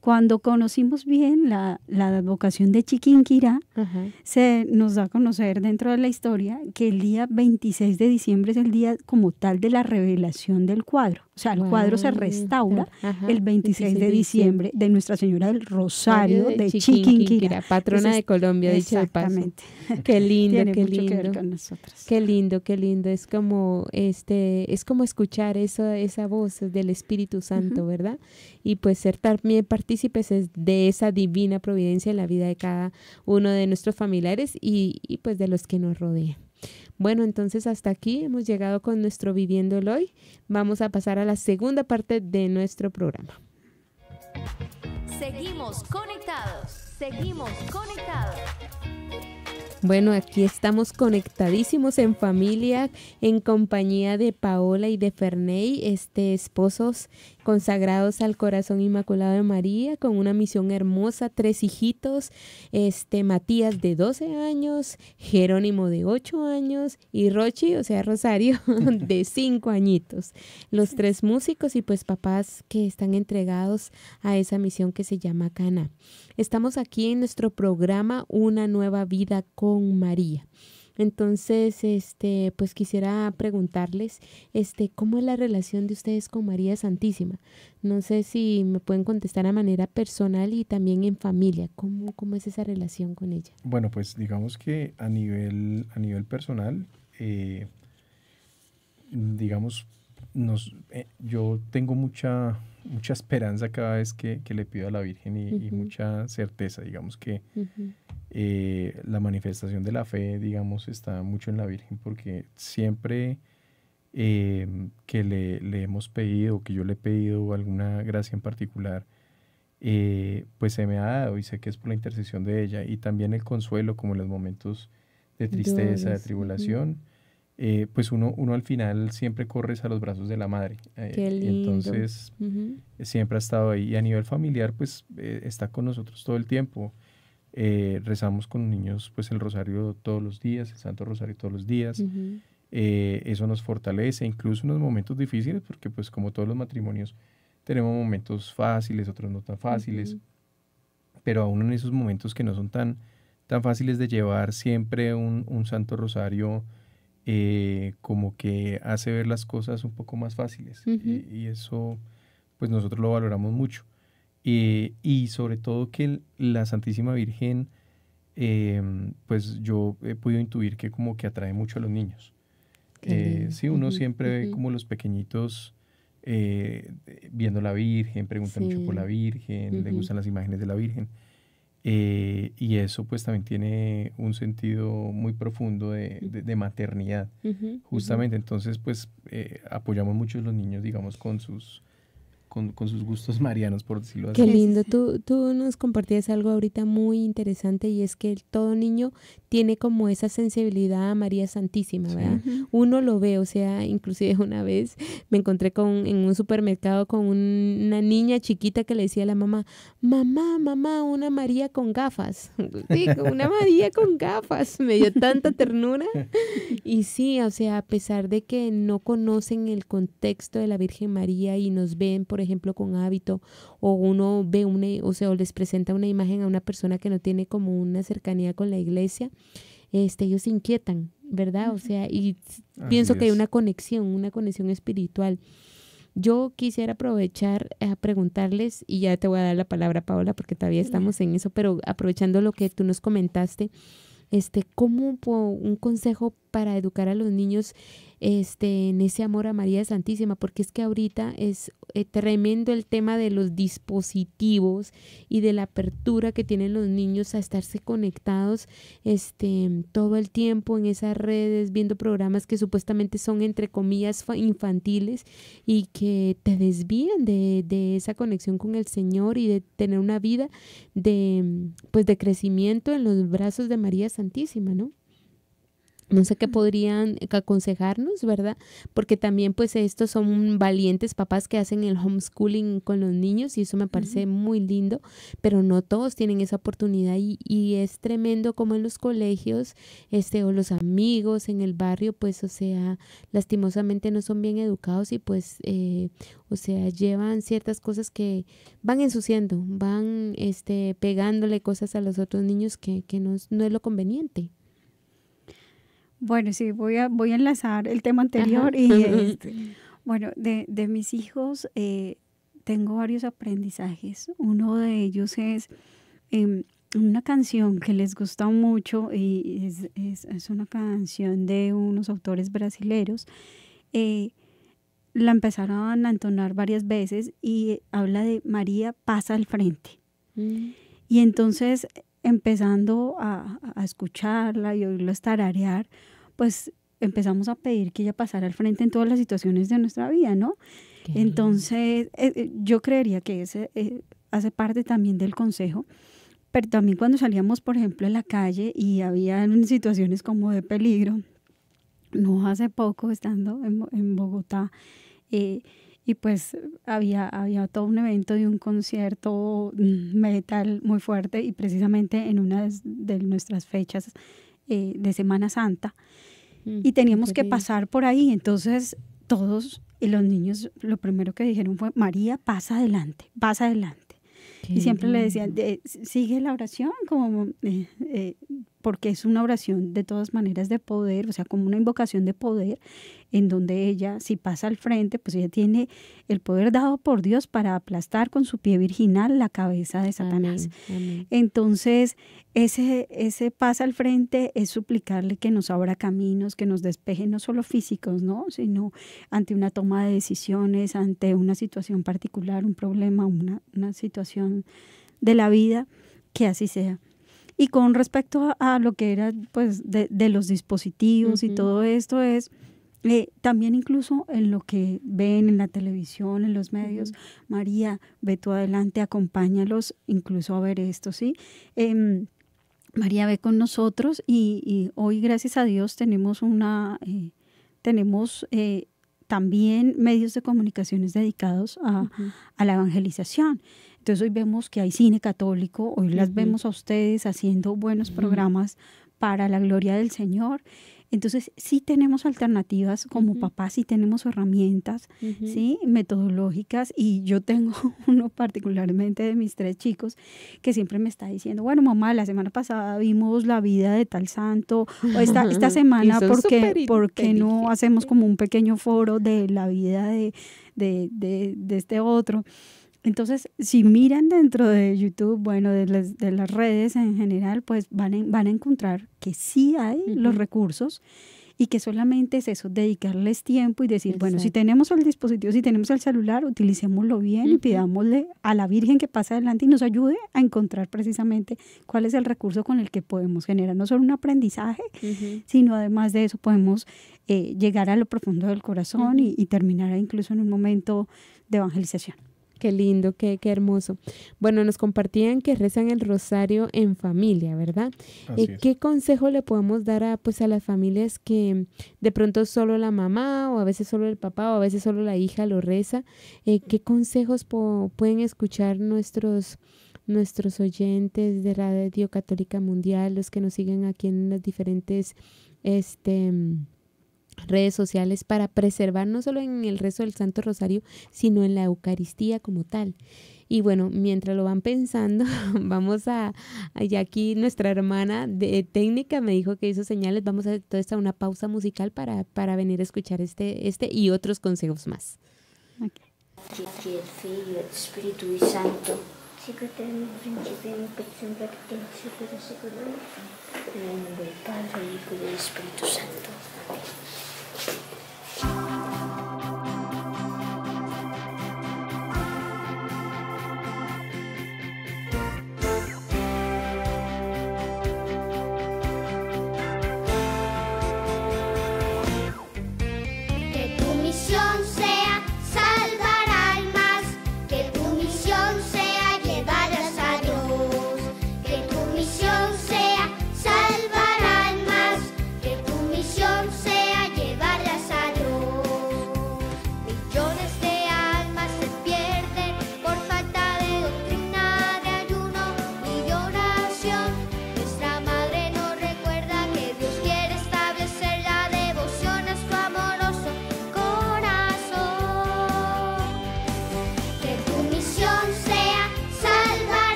Cuando conocimos bien la, la advocación de Chiquinquirá, se nos da a conocer dentro de la historia que el día 26 de diciembre es el día como tal de la revelación del cuadro. O sea, el cuadro se restaura el 26 de diciembre de Nuestra Señora del Rosario de, chiquinquira Chiquinquirá, patrona de Colombia, dice el Exactamente. qué lindo, qué lindo. Qué lindo, qué lindo. Es como este, es como escuchar esa, esa voz del Espíritu Santo, ¿verdad? Y pues ser también partícipes de esa divina providencia en la vida de cada uno de nuestros familiares y, pues de los que nos rodean. Bueno, entonces hasta aquí hemos llegado con nuestro viviendo hoy. Vamos a pasar a la segunda parte de nuestro programa. Seguimos conectados, seguimos conectados. Bueno, aquí estamos conectadísimos en familia, en compañía de Paola y de Ferney, este, esposos consagrados al corazón inmaculado de María, con una misión hermosa, tres hijitos, este, Matías de 12 años, Jerónimo de 8 años y Rochi, o sea, Rosario, de 5 añitos. Los tres músicos y pues papás que están entregados a esa misión que se llama Cana. Estamos aquí en nuestro programa Una nueva vida con María. Entonces, este, pues quisiera preguntarles, este, ¿cómo es la relación de ustedes con María Santísima? No sé si me pueden contestar a manera personal y también en familia. ¿Cómo, cómo es esa relación con ella? Bueno, pues digamos que a nivel, a nivel personal, eh, digamos, eh, yo tengo mucha, mucha esperanza cada vez que, le pido a la Virgen y, mucha certeza, digamos que eh, la manifestación de la fe, digamos, está mucho en la Virgen porque siempre eh, que le, hemos pedido, que yo le he pedido alguna gracia en particular, pues se me ha dado y sé que es por la intercesión de ella y también el consuelo como en los momentos de tristeza, de tribulación. Eh, pues uno, uno al final siempre corres a los brazos de la madre. Eh, entonces, siempre ha estado ahí. Y a nivel familiar, pues eh, está con nosotros todo el tiempo. rezamos con niños, pues el rosario todos los días, el Santo Rosario todos los días. eso nos fortalece, incluso en los momentos difíciles, porque pues como todos los matrimonios, tenemos momentos fáciles, otros no tan fáciles. Pero aún en esos momentos que no son tan, tan fáciles de llevar, siempre un Santo Rosario eh, como que hace ver las cosas un poco más fáciles. y, eso, pues nosotros lo valoramos mucho. Eh, y sobre todo que la Santísima Virgen, em, pues yo he podido intuir que como que atrae mucho a los niños. Eh, si uno siempre ve como los pequeñitos viendo la Virgen, preguntan mucho por la Virgen, le gustan las imágenes de la Virgen. Eh, y eso pues también tiene un sentido muy profundo de, mm. maternidad, justamente. Entonces pues eh, apoyamos mucho a los niños, digamos, con sus con, sus gustos marianos, por decirlo así. Qué lindo. Tú, nos compartías algo ahorita muy interesante y es que todo niño tiene como esa sensibilidad a María Santísima, ¿verdad? Uno lo ve, o sea, inclusive una vez me encontré con, en un supermercado con una niña chiquita que le decía a la mamá, mamá, mamá, una María con gafas. una María con gafas. Me dio tanta ternura. Y sí, o sea, a pesar de que no conocen el contexto de la Virgen María y nos ven por por ejemplo, con hábito, o uno ve una, o sea, o les presenta una imagen a una persona que no tiene como una cercanía con la iglesia, este, ellos se inquietan, ¿verdad? O sea, y pienso que hay una conexión, una conexión espiritual. Yo quisiera aprovechar eh, a preguntarles, y ya te voy a dar la palabra, Paola, porque todavía estamos en eso, pero aprovechando lo que tú nos comentaste, este, ¿cómo un consejo para educar a los niños este, en ese amor a María Santísima, porque es que ahorita es eh, tremendo el tema de los dispositivos y de la apertura que tienen los niños a estarse conectados este, todo el tiempo en esas redes, viendo programas que supuestamente son entre comillas infantiles y que te desvían de, de esa conexión con el Señor y de tener una vida de, pues, de crecimiento en los brazos de María Santísima, ¿no? no sé qué podrían aconsejarnos, ¿verdad? Porque también pues estos son valientes papás que hacen el homeschooling con los niños y eso me parece muy lindo, pero no todos tienen esa oportunidad y, y, es tremendo como en los colegios, este, o los amigos en el barrio, pues o sea, lastimosamente no son bien educados y pues, eh, o sea, llevan ciertas cosas que van ensuciando, van, este, pegándole cosas a los otros niños que, que no, no es lo conveniente. Bueno, sí, voy a, voy a enlazar el tema anterior y este, Bueno, de, mis hijos eh, tengo varios aprendizajes. Uno de ellos es em, una canción que les gusta mucho y es, una canción de unos autores brasileños. Eh, la empezaron a entonar varias veces y habla de María pasa al frente. Mm. Y entonces empezando a, escucharla y oírlo estararear, pues empezamos a pedir que ella pasara al frente en todas las situaciones de nuestra vida, ¿no? Entonces, eh, eh, yo creería que ese eh, hace parte también del consejo, pero también cuando salíamos, por ejemplo, en la calle y había situaciones como de peligro, no hace poco estando en, Bogotá, y pues había, había todo un evento de un concierto metal muy fuerte y precisamente en una de, nuestras fechas de Semana Santa. Mm, y teníamos que pasar por ahí. Entonces todos y los niños lo primero que dijeron fue, María, pasa adelante, pasa adelante. y siempre le decían, sigue la oración, como, eh, eh, porque es una oración de todas maneras de poder, o sea, como una invocación de poder en donde ella, si pasa al frente, pues ella tiene el poder dado por Dios para aplastar con su pie virginal la cabeza de Satanás. Entonces, ese, ese al frente es suplicarle que nos abra caminos, que nos despeje no solo físicos, ¿no? sino ante una toma de decisiones, ante una situación particular, un problema, una, situación de la vida, que así sea. Y con respecto a, lo que era pues de, los dispositivos y todo esto es eh, también incluso en lo que ven en la televisión, en los medios, María, ve tú adelante, acompáñalos incluso a ver esto, ¿sí? Em, María ve con nosotros y, hoy, gracias a Dios, tenemos una, eh, tenemos eh, también medios de comunicaciones dedicados a, la evangelización. Entonces hoy vemos que hay cine católico, hoy las vemos a ustedes haciendo buenos programas para la gloria del Señor. Entonces, sí tenemos alternativas como papá, papás, sí tenemos herramientas, ¿sí? Metodológicas. Y yo tengo uno particularmente de mis tres chicos que siempre me está diciendo, bueno, mamá, la semana pasada vimos la vida de tal santo, o esta, semana, ¿por qué, no hacemos como un pequeño foro de la vida de este otro? Entonces, si miran dentro de YouTube, bueno, de las, redes en general, pues van, a encontrar que sí hay los recursos y que solamente es eso, dedicarles tiempo y decir, bueno, si tenemos el dispositivo, si tenemos el celular, utilicémoslo bien y pidámosle a la Virgen que pase adelante y nos ayude a encontrar precisamente cuál es el recurso con el que podemos generar no solo un aprendizaje, sino además de eso podemos eh, llegar a lo profundo del corazón y terminar incluso en un momento de evangelización. Qué lindo, qué, qué hermoso. Bueno, nos compartían que rezan el rosario en familia, ¿verdad? Eh, ¿Qué consejo le podemos dar a, pues, a las familias que de pronto solo la mamá o a veces solo el papá o a veces solo la hija lo reza? Eh, ¿Qué consejos pueden escuchar nuestros nuestros oyentes de Radio Católica Mundial, los que nos siguen aquí en las diferentes este redes sociales para preservar no solo en el rezo del Santo Rosario, sino en la Eucaristía como tal. Y bueno, mientras lo van pensando, vamos a, y aquí nuestra hermana de técnica me dijo que hizo señales, vamos a toda esta una pausa musical para, para venir a escuchar este, este y otros consejos más. Thank you.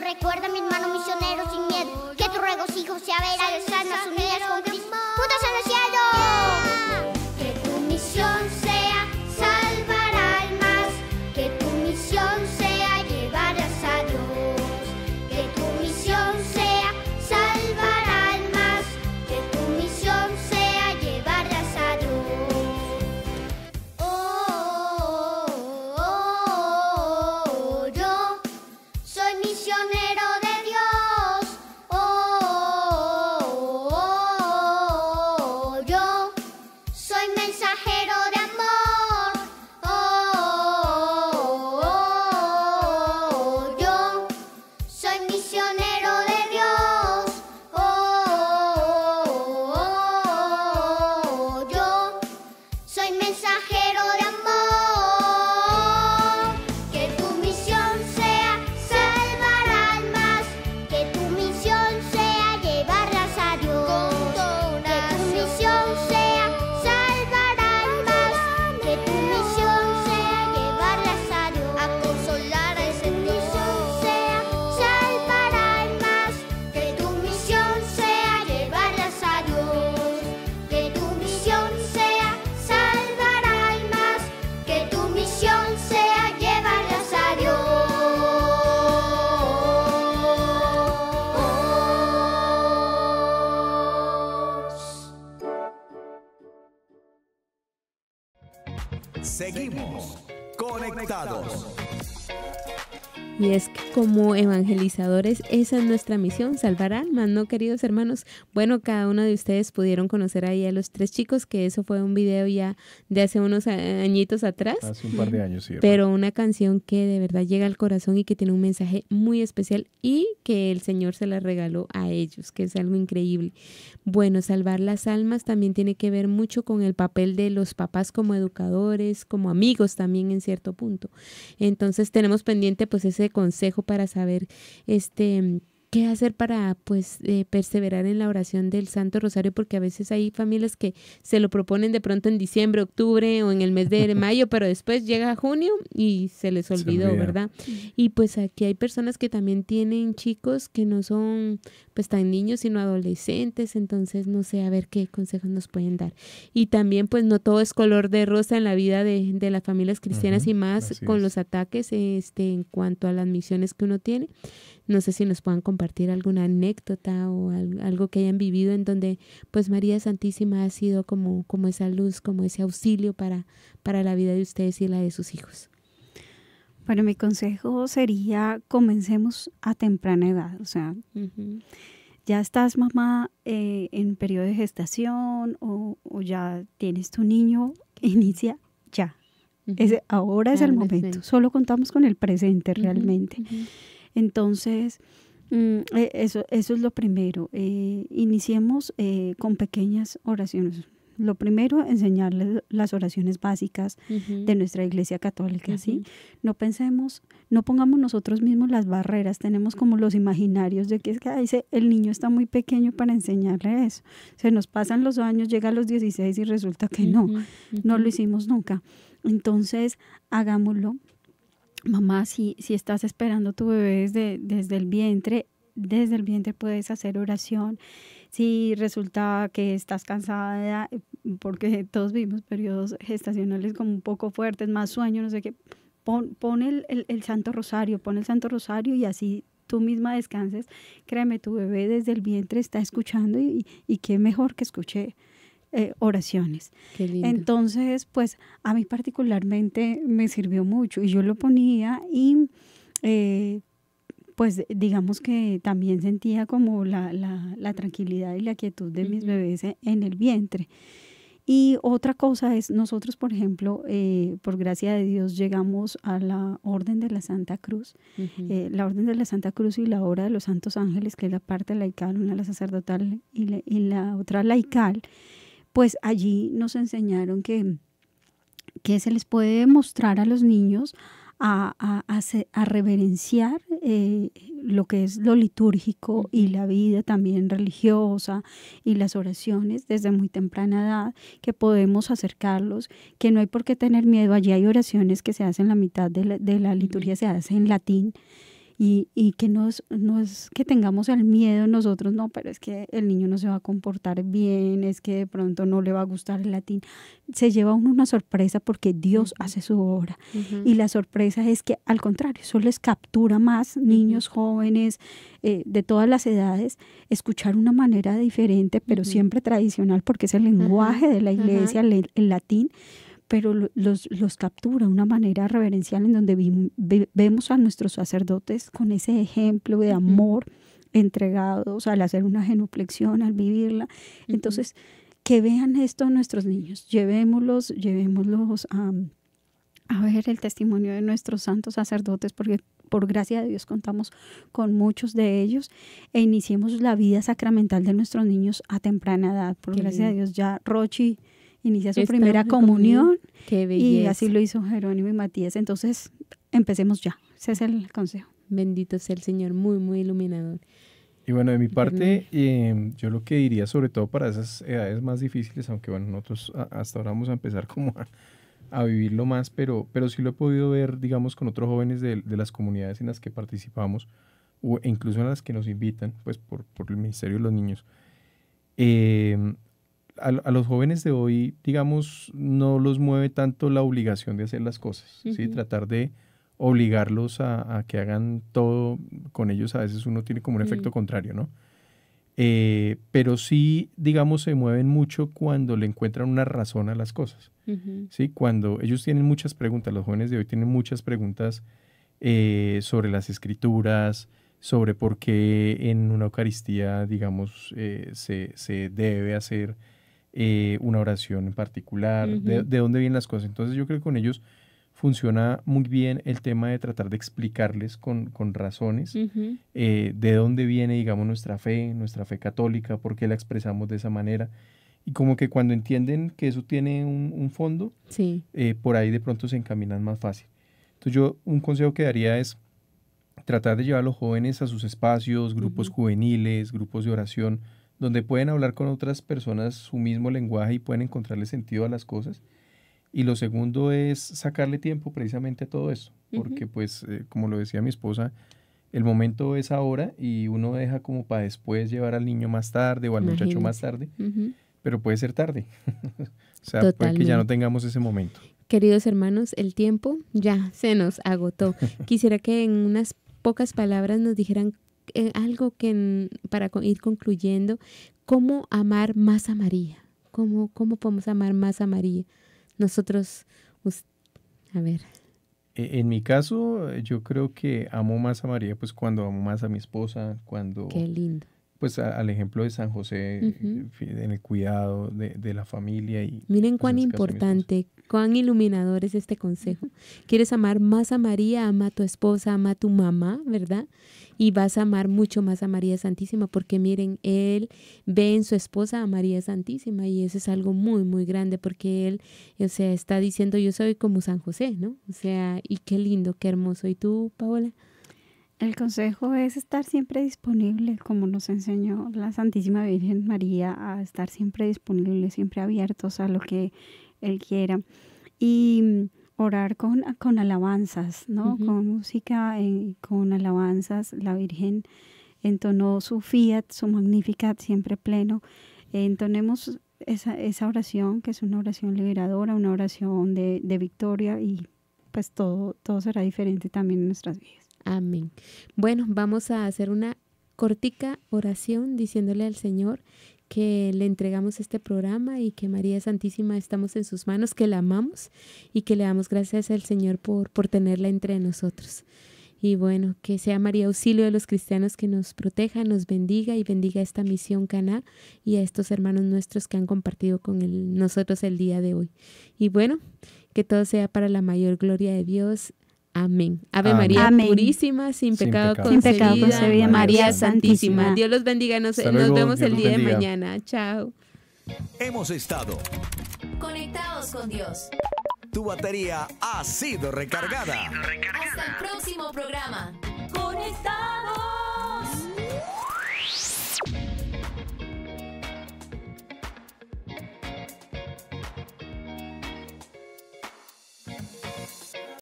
recuerda como evangelizadores, esa es nuestra misión, salvar almas, ¿no, queridos hermanos? Bueno, cada uno de ustedes pudieron conocer ahí a los tres chicos, que eso fue un video ya de hace unos añitos atrás. Hace un par de años, sí. Pero una canción que de verdad llega al corazón y que tiene un mensaje muy especial y que el Señor se la regaló a ellos, que es algo increíble. Bueno, salvar las almas también tiene que ver mucho con el papel de los papás como educadores, como amigos también en cierto punto. Entonces tenemos pendiente pues ese consejo para saber este qué hacer para pues eh, perseverar en la oración del Santo Rosario porque a veces hay familias que se lo proponen de pronto en diciembre, octubre o en el mes de mayo, pero después llega junio y se les olvidó, ¿verdad? Y pues aquí hay personas que también tienen chicos que no son pues tan niños sino adolescentes, entonces no sé, a ver qué consejos nos pueden dar. Y también pues no todo es color de rosa en la vida de, de las familias cristianas y más con los ataques este en cuanto a las misiones que uno tiene. No sé si nos puedan compartir alguna anécdota o algo que hayan vivido en donde pues María Santísima ha sido como, como esa luz, como ese auxilio para, para la vida de ustedes y la de sus hijos. Bueno, mi consejo sería comencemos a temprana edad, o sea, ya estás mamá eh, en periodo de gestación o, ya tienes tu niño, inicia ya. ahora es el momento, solo contamos con el presente realmente. Entonces, mm, e, eso, eso es lo primero. Eh, iniciemos eh, con pequeñas oraciones. Lo primero, enseñarles las oraciones básicas de nuestra Iglesia Católica, ¿sí? No pensemos, no pongamos nosotros mismos las barreras, tenemos como los imaginarios de que es que el niño está muy pequeño para enseñarle eso. Se nos pasan los años, llega a los 16 y resulta que no, no lo hicimos nunca. Entonces, hagámoslo mamá, si, si estás esperando tu bebé desde, desde el vientre, desde el vientre puedes hacer oración. Si resulta que estás cansada, eh, porque todos vivimos periodos gestacionales como un poco fuertes, más sueño, no sé qué, pon, el, Santo Rosario, pon el Santo Rosario y así tú misma descanses. Créeme, tu bebé desde el vientre está escuchando y, y qué mejor que escuche eh, oraciones. Entonces, pues a mí particularmente me sirvió mucho y yo lo ponía y eh, pues digamos que también sentía como la, tranquilidad y la quietud de mis bebés en el vientre. Y otra cosa es, nosotros, por ejemplo, eh, por gracia de Dios, llegamos a la Orden de la Santa Cruz. la Orden de la Santa Cruz y la Hora de los Santos Ángeles, que es la parte laical, una la sacerdotal y la, otra laical pues allí nos enseñaron que, que se les puede mostrar a los niños a, a, reverenciar eh, lo que es lo litúrgico y la vida también religiosa y las oraciones desde muy temprana edad, que podemos acercarlos, que no hay por qué tener miedo. Allí hay oraciones que se hacen la mitad de la, de la liturgia, se hace en latín y, y que nos, es que tengamos el miedo nosotros, no, pero es que el niño no se va a comportar bien, es que de pronto no le va a gustar el latín. Se lleva uno una sorpresa porque Dios hace su obra. Y la sorpresa es que al contrario, eso les captura más niños, jóvenes, eh, de todas las edades, escuchar una manera diferente, pero siempre tradicional, porque es el lenguaje de la iglesia, el latín pero los, los captura una manera reverencial en donde vemos a nuestros sacerdotes con ese ejemplo de amor entregado entregados al hacer una genuflexión, al vivirla. Entonces, que vean esto nuestros niños, llevémoslos, llevémoslos a, a ver el testimonio de nuestros santos sacerdotes, porque por gracia de Dios contamos con muchos de ellos e iniciemos la vida sacramental de nuestros niños a temprana edad. Por gracia de Dios ya Rochi inicia su primera comunión, y así lo hizo Jerónimo y Matías. Entonces, empecemos ya. Ese es el consejo. Bendito sea el Señor, muy, muy iluminador. Y bueno, de mi parte, em, yo lo que diría, sobre todo para esas edades más difíciles, aunque bueno, nosotros hasta ahora vamos a empezar como a, vivirlo más, pero, pero sí lo he podido ver, digamos, con otros jóvenes de, de, las comunidades en las que participamos, o incluso en las que nos invitan, pues por, por el Ministerio de los Niños. Eh, a, los jóvenes de hoy, digamos, no los mueve tanto la obligación de hacer las cosas, ¿sí? Tratar de obligarlos a, que hagan todo con ellos, a veces uno tiene como un efecto contrario, ¿no? Eh, pero sí, digamos, se mueven mucho cuando le encuentran una razón a las cosas, ¿sí? Cuando ellos tienen muchas preguntas, los jóvenes de hoy tienen muchas preguntas eh, sobre las escrituras, sobre por qué en una Eucaristía, digamos, eh, se, debe hacer eh, una oración en particular, de, dónde vienen las cosas. Entonces yo creo que con ellos funciona muy bien el tema de tratar de explicarles con, razones eh, de dónde viene, digamos, nuestra fe, nuestra fe católica, por qué la expresamos de esa manera. Y como que cuando entienden que eso tiene un, fondo, sí. Eh, por ahí de pronto se encaminan más fácil. Entonces yo un consejo que daría es tratar de llevar a los jóvenes a sus espacios, grupos juveniles, grupos de oración, donde pueden hablar con otras personas su mismo lenguaje y pueden encontrarle sentido a las cosas. Y lo segundo es sacarle tiempo precisamente a todo eso, porque pues, eh, como lo decía mi esposa, el momento es ahora y uno deja como para después llevar al niño más tarde o al muchacho más tarde, pero puede ser tarde. o sea, que ya no tengamos ese momento. Queridos hermanos, el tiempo ya se nos agotó. Quisiera que en unas pocas palabras nos dijeran eh, algo que para ir concluyendo, cómo amar más a María, cómo, cómo podemos amar más a María. Nosotros, a ver. E, en mi caso, yo creo que amo más a María, pues cuando amo más a mi esposa, cuando... Qué lindo pues al ejemplo de San José, eh, en el cuidado de, de, la familia. Y, Miren cuán importante, cuán iluminador es este consejo. Quieres amar más a María, ama a tu esposa, ama a tu mamá, ¿verdad? Y vas a amar mucho más a María Santísima, porque miren, él ve en su esposa a María Santísima y eso es algo muy, muy grande, porque él, o está diciendo, yo soy como San José, ¿no? O sea, y qué lindo, qué hermoso. ¿Y tú, Paola? El consejo es estar siempre disponible, como nos enseñó la Santísima Virgen María, a estar siempre disponible, siempre abiertos a lo que Él quiera. Y orar con, con alabanzas, ¿no? Con música, y eh, con alabanzas. La Virgen entonó su fiat, su magnificat, siempre pleno. entonemos esa, esa, oración, que es una oración liberadora, una oración de, de victoria y pues todo, todo será diferente también en nuestras vidas. Amén. Bueno, vamos a hacer una cortica oración diciéndole al Señor que le entregamos este programa y que María Santísima estamos en sus manos, que la amamos y que le damos gracias al Señor por, por tenerla entre nosotros. Y bueno, que sea María auxilio de los cristianos que nos proteja, nos bendiga y bendiga esta misión Caná y a estos hermanos nuestros que han compartido con nosotros el día de hoy. Y bueno, que todo sea para la mayor gloria de Dios Amén. Ave María purísima, sin pecado, sin pecado concebida, María Santísima. Dios los bendiga. Nos, vemos el día de mañana. Chao. Hemos estado conectados con Dios. Tu batería ha sido recargada. Ha sido recargada. Hasta el próximo programa. Conectados.